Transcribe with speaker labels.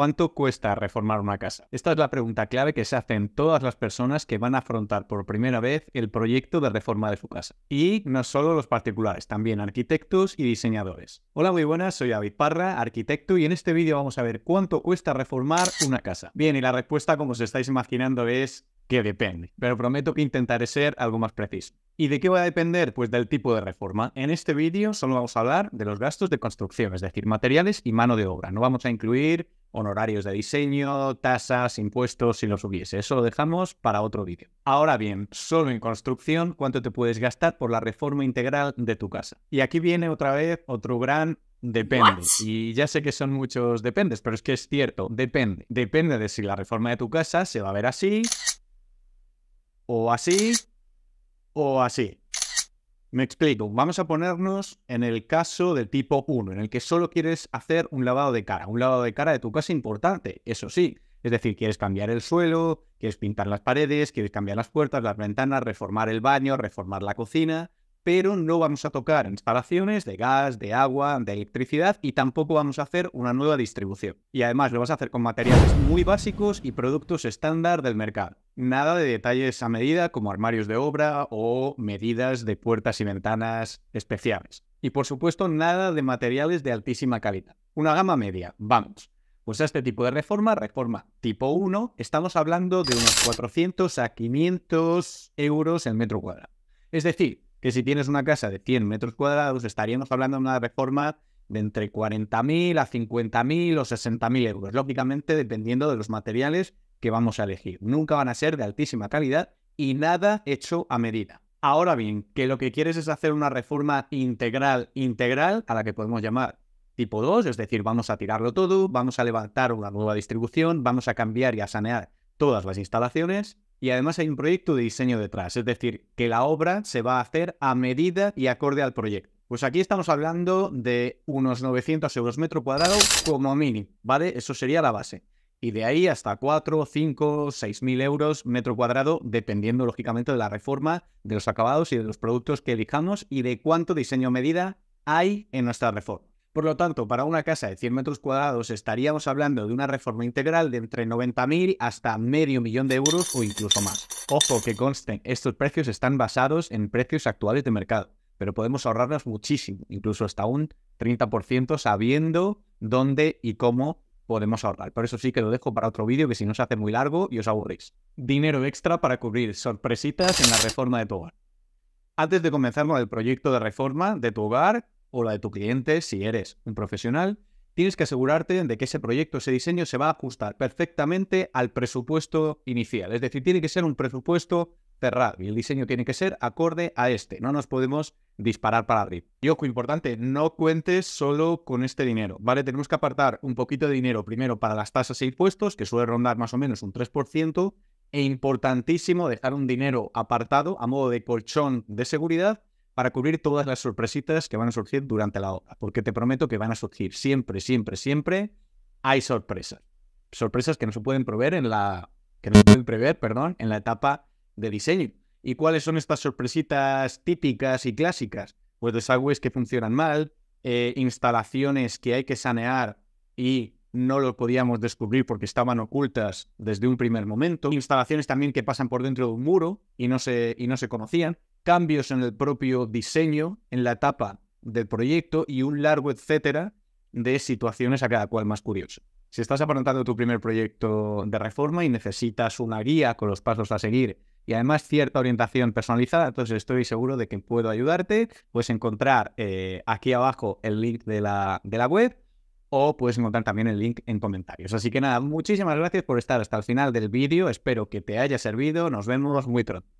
Speaker 1: ¿Cuánto cuesta reformar una casa? Esta es la pregunta clave que se hacen todas las personas que van a afrontar por primera vez el proyecto de reforma de su casa. Y no solo los particulares, también arquitectos y diseñadores. Hola, muy buenas, soy David Parra, arquitecto, y en este vídeo vamos a ver cuánto cuesta reformar una casa. Bien, y la respuesta, como os estáis imaginando, es que depende, pero prometo que intentaré ser algo más preciso. ¿Y de qué va a depender? Pues del tipo de reforma. En este vídeo solo vamos a hablar de los gastos de construcción, es decir, materiales y mano de obra. No vamos a incluir honorarios de diseño, tasas, impuestos, si los hubiese. Eso lo dejamos para otro vídeo. Ahora bien, solo en construcción, ¿cuánto te puedes gastar por la reforma integral de tu casa? Y aquí viene otra vez otro gran Depende. Y ya sé que son muchos dependes, pero es que es cierto, depende. Depende de si la reforma de tu casa se va a ver así, o así o así. Me explico, vamos a ponernos en el caso del tipo 1, en el que solo quieres hacer un lavado de cara, un lavado de cara de tu casa importante, eso sí. Es decir, quieres cambiar el suelo, quieres pintar las paredes, quieres cambiar las puertas, las ventanas, reformar el baño, reformar la cocina, pero no vamos a tocar instalaciones de gas, de agua, de electricidad y tampoco vamos a hacer una nueva distribución. Y además lo vas a hacer con materiales muy básicos y productos estándar del mercado. Nada de detalles a medida como armarios de obra o medidas de puertas y ventanas especiales. Y por supuesto, nada de materiales de altísima calidad. Una gama media, vamos. Pues a este tipo de reforma, reforma tipo 1, estamos hablando de unos 400 a 500 euros el metro cuadrado. Es decir, que si tienes una casa de 100 metros cuadrados, estaríamos hablando de una reforma de entre 40.000 a 50.000 o 60.000 euros, lógicamente dependiendo de los materiales que vamos a elegir. Nunca van a ser de altísima calidad y nada hecho a medida. Ahora bien, que lo que quieres es hacer una reforma integral, integral, a la que podemos llamar tipo 2, es decir, vamos a tirarlo todo, vamos a levantar una nueva distribución, vamos a cambiar y a sanear todas las instalaciones, y además hay un proyecto de diseño detrás, es decir, que la obra se va a hacer a medida y acorde al proyecto. Pues aquí estamos hablando de unos 900 euros metro cuadrado como mínimo, ¿vale? Eso sería la base. Y de ahí hasta 4, 5, 6 mil euros metro cuadrado, dependiendo lógicamente de la reforma, de los acabados y de los productos que elijamos y de cuánto diseño medida hay en nuestra reforma. Por lo tanto, para una casa de 100 metros cuadrados estaríamos hablando de una reforma integral de entre 90.000 hasta medio millón de euros o incluso más. Ojo que consten, estos precios están basados en precios actuales de mercado, pero podemos ahorrarnos muchísimo, incluso hasta un 30% sabiendo dónde y cómo podemos ahorrar. Por eso sí que lo dejo para otro vídeo que si no se hace muy largo y os aburréis. Dinero extra para cubrir sorpresitas en la reforma de tu hogar. Antes de comenzar con el proyecto de reforma de tu hogar o la de tu cliente, si eres un profesional, tienes que asegurarte de que ese proyecto, ese diseño se va a ajustar perfectamente al presupuesto inicial. Es decir, tiene que ser un presupuesto cerrar y el diseño tiene que ser acorde a este. No nos podemos disparar para arriba. Y ojo, importante, no cuentes solo con este dinero, ¿vale? Tenemos que apartar un poquito de dinero primero para las tasas e impuestos, que suele rondar más o menos un 3%, e importantísimo dejar un dinero apartado a modo de colchón de seguridad para cubrir todas las sorpresitas que van a surgir durante la obra, porque te prometo que van a surgir siempre, siempre, siempre hay sorpresas. Sorpresas que no se pueden prever en la que no pueden prever, perdón, en la etapa de diseño. ¿Y cuáles son estas sorpresitas típicas y clásicas? Pues desagües que funcionan mal, eh, instalaciones que hay que sanear y no lo podíamos descubrir porque estaban ocultas desde un primer momento, instalaciones también que pasan por dentro de un muro y no se, y no se conocían, cambios en el propio diseño, en la etapa del proyecto y un largo etcétera de situaciones a cada cual más curioso. Si estás aparentando tu primer proyecto de reforma y necesitas una guía con los pasos a seguir y además cierta orientación personalizada, entonces estoy seguro de que puedo ayudarte. Puedes encontrar eh, aquí abajo el link de la, de la web o puedes encontrar también el link en comentarios. Así que nada, muchísimas gracias por estar hasta el final del vídeo, espero que te haya servido, nos vemos muy pronto.